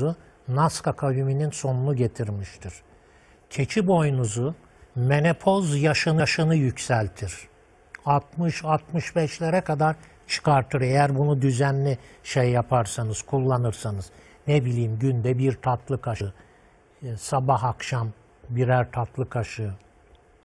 boynuzu Nazca kavminin sonunu getirmiştir. Keçi boynuzu menopoz yaşını, yükseltir. 60-65'lere kadar çıkartır eğer bunu düzenli şey yaparsanız, kullanırsanız. Ne bileyim günde bir tatlı kaşığı, e, sabah akşam birer tatlı kaşığı